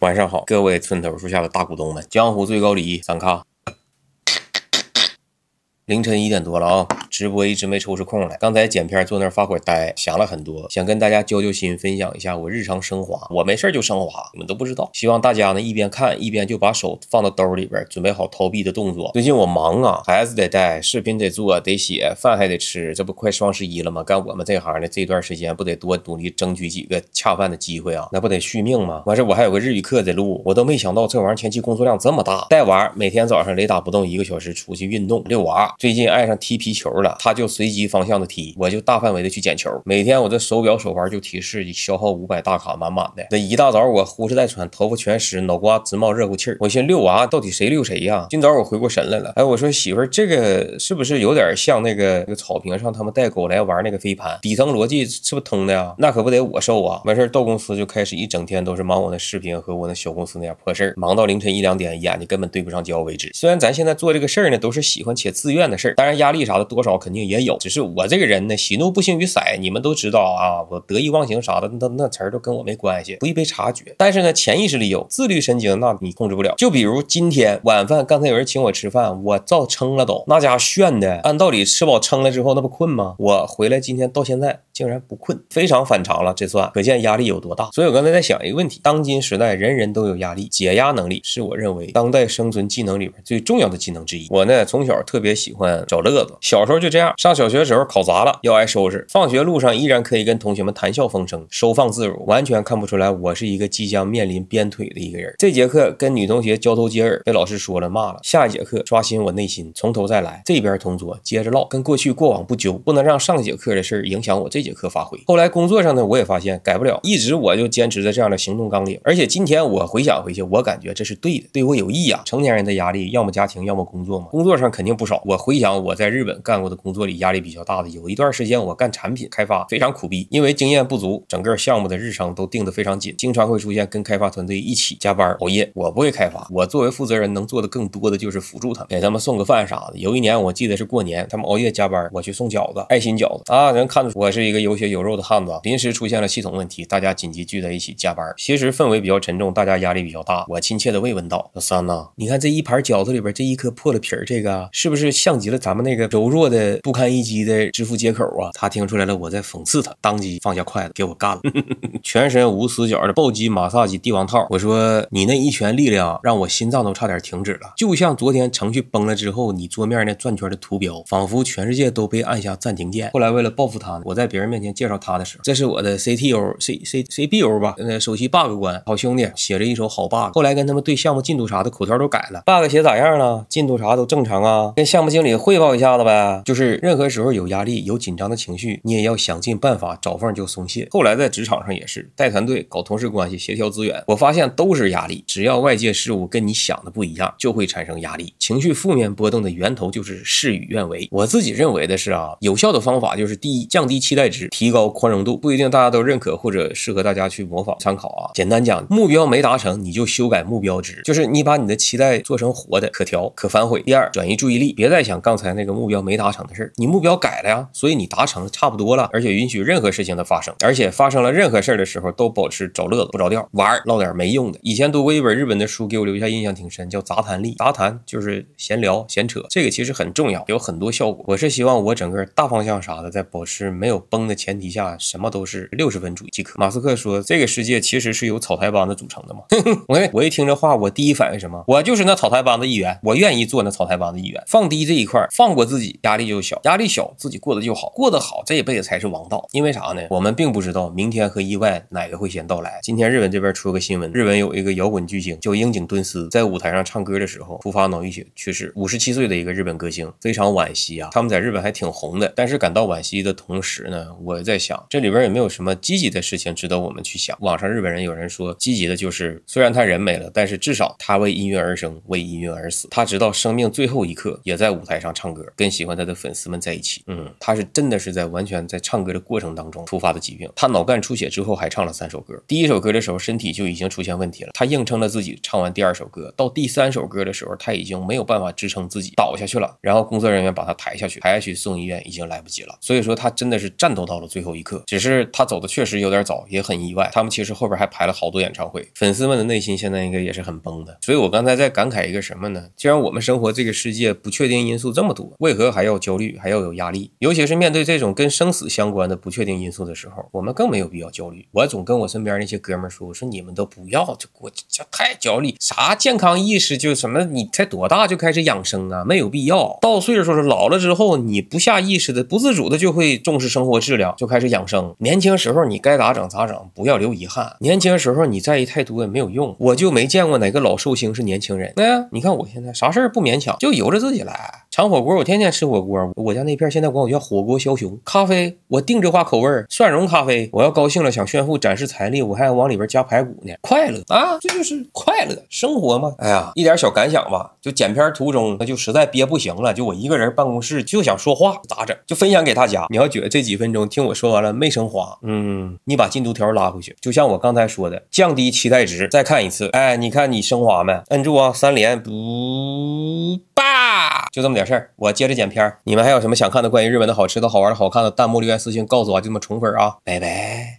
晚上好，各位村头树下的大股东们，江湖最高礼仪三咖。凌晨一点多了啊。直播一直没抽出空来，刚才剪片坐那儿发会呆，想了很多，想跟大家交交心，分享一下我日常升华。我没事儿就升华，你们都不知道。希望大家呢一边看一边就把手放到兜里边，准备好逃避的动作。最近我忙啊，孩子得带，视频得做得写，饭还得吃，这不快双十一了吗？干我们这行的这段时间不得多努力争取几个恰饭的机会啊，那不得续命吗？完事我还有个日语课在录，我都没想到这玩意儿前期工作量这么大。带娃每天早上雷打不动一个小时出去运动遛娃，最近爱上踢皮球了。他就随机方向的踢，我就大范围的去捡球。每天我的手表手环就提示你消耗五百大卡，满满的。那一大早我呼哧带喘，头发全湿，脑瓜直冒热乎气儿。我寻思遛娃到底谁遛谁呀？今早我回过神来了，哎，我说媳妇儿，这个是不是有点像那个那个草坪上他们带狗来玩那个飞盘？底层逻辑是不是通的呀？那可不得我受啊！完事儿到公司就开始一整天都是忙我那视频和我那小公司那点破事儿，忙到凌晨一两点，眼睛根本对不上焦为止。虽然咱现在做这个事儿呢，都是喜欢且自愿的事儿，当然压力啥的多少。肯定也有，只是我这个人呢，喜怒不形于色，你们都知道啊。我得意忘形啥的，那那词儿都跟我没关系，不易被察觉。但是呢，潜意识里有自律神经，那你控制不了。就比如今天晚饭，刚才有人请我吃饭，我照撑了都。那家炫的，按道理吃饱撑了之后，那不困吗？我回来今天到现在。竟然不困，非常反常了，这算可见压力有多大。所以我刚才在想一个问题：当今时代人人都有压力，解压能力是我认为当代生存技能里面最重要的技能之一。我呢从小特别喜欢找乐子，小时候就这样。上小学时候考砸了要挨收拾，放学路上依然可以跟同学们谈笑风生，收放自如，完全看不出来我是一个即将面临鞭腿的一个人。这节课跟女同学交头接耳，被老师说了骂了。下一节课刷新我内心，从头再来。这边同桌接着唠，跟过去过往不纠，不能让上节课的事影响我这。节课发挥，后来工作上呢，我也发现改不了，一直我就坚持着这样的行动纲领。而且今天我回想回去，我感觉这是对的，对我有益啊。成年人的压力，要么家庭，要么工作嘛。工作上肯定不少。我回想我在日本干过的工作里，压力比较大的有一段时间，我干产品开发非常苦逼，因为经验不足，整个项目的日程都定得非常紧，经常会出现跟开发团队一起加班熬夜。我不会开发，我作为负责人能做的更多的就是辅助他，给他们送个饭啥的。有一年我记得是过年，他们熬夜加班，我去送饺子，爱心饺子啊，能看出我是一个。有血有肉的汉子，临时出现了系统问题，大家紧急聚在一起加班。其实氛围比较沉重，大家压力比较大。我亲切的慰问道：“老三呐，你看这一盘饺子里边这一颗破了皮儿，这个是不是像极了咱们那个柔弱的不堪一击的支付接口啊？”他听出来了我在讽刺他，当即放下筷子给我干了，全身无死角的暴击马萨基帝王套。我说：“你那一拳力量让我心脏都差点停止了，就像昨天程序崩了之后，你桌面那转圈的图标，仿佛全世界都被按下暂停键。”后来为了报复他，我在别人。面前介绍他的时候，这是我的 CTO，C C c BO 吧，那首席 bug 官，好兄弟，写着一首好 bug。后来跟他们对项目进度啥的口条都改了，bug 写咋样了？进度啥都正常啊。跟项目经理汇报一下子呗。就是任何时候有压力、有紧张的情绪，你也要想尽办法找缝就松懈。后来在职场上也是带团队、搞同事关系、协调资源，我发现都是压力。只要外界事物跟你想的不一样，就会产生压力。情绪负面波动的源头就是事与愿违。我自己认为的是啊，有效的方法就是第一，降低期待值。提高宽容度不一定大家都认可或者适合大家去模仿参考啊。简单讲，目标没达成你就修改目标值，就是你把你的期待做成活的可调可反悔。第二，转移注意力，别再想刚才那个目标没达成的事儿。你目标改了呀，所以你达成差不多了，而且允许任何事情的发生，而且发生了任何事儿的时候都保持找乐子不着调玩儿，唠点没用的。以前读过一本日本的书，给我留下印象挺深，叫杂谈力。杂谈就是闲聊闲扯，这个其实很重要，有很多效果。我是希望我整个大方向啥的在保持没有崩。的前提下，什么都是六十分主义即可。马斯克说：“这个世界其实是由草台班子组成的嘛。”我我一听这话，我第一反应什么？我就是那草台班子一员，我愿意做那草台班子一员。放低这一块，放过自己，压力就小，压力小，自己过得就好，过得好，这一辈子才是王道。因为啥呢？我们并不知道明天和意外哪个会先到来。今天日本这边出个新闻，日本有一个摇滚巨星叫樱井敦司，在舞台上唱歌的时候突发脑溢血去世，五十七岁的一个日本歌星，非常惋惜啊。他们在日本还挺红的，但是感到惋惜的同时呢？我在想这里边有没有什么积极的事情值得我们去想？网上日本人有人说，积极的就是虽然他人没了，但是至少他为音乐而生，为音乐而死。他直到生命最后一刻也在舞台上唱歌，跟喜欢他的粉丝们在一起。嗯，他是真的是在完全在唱歌的过程当中突发的疾病。他脑干出血之后还唱了三首歌，第一首歌的时候身体就已经出现问题了，他硬撑着自己唱完第二首歌，到第三首歌的时候他已经没有办法支撑自己倒下去了，然后工作人员把他抬下去，抬下去送医院已经来不及了。所以说他真的是站。都到了最后一刻，只是他走的确实有点早，也很意外。他们其实后边还排了好多演唱会，粉丝们的内心现在应该也是很崩的。所以，我刚才在感慨一个什么呢？既然我们生活这个世界不确定因素这么多，为何还要焦虑，还要有压力？尤其是面对这种跟生死相关的不确定因素的时候，我们更没有必要焦虑。我总跟我身边那些哥们说：“我说你们都不要这过这太焦虑，啥健康意识就什么，你才多大就开始养生啊？没有必要。到岁数了老了之后，你不下意识的、不自主的就会重视生活。”治疗就开始养生。年轻时候你该咋整咋整，不要留遗憾。年轻时候你在意太多也没有用。我就没见过哪个老寿星是年轻人。那呀，你看我现在啥事儿不勉强，就由着自己来。尝火锅，我天天吃火锅。我家那片现在管我叫火锅枭雄。咖啡，我定制化口味蒜蓉咖啡。我要高兴了，想炫富展示财力，我还往里边加排骨呢。快乐啊，这就是快乐生活嘛。哎呀，一点小感想吧，就剪片途中，那就实在憋不行了，就我一个人办公室就想说话，咋整？就分享给大家。你要觉得这几分钟听我说完了没升华，嗯，你把进度条拉回去。就像我刚才说的，降低期待值，再看一次。哎，你看你升华没？摁住啊，三连不？就这么点事儿，我接着剪片儿。你们还有什么想看的关于日本的好吃的、好玩的、好看的？弹幕留言、私信告诉我，就这么宠粉啊！拜拜。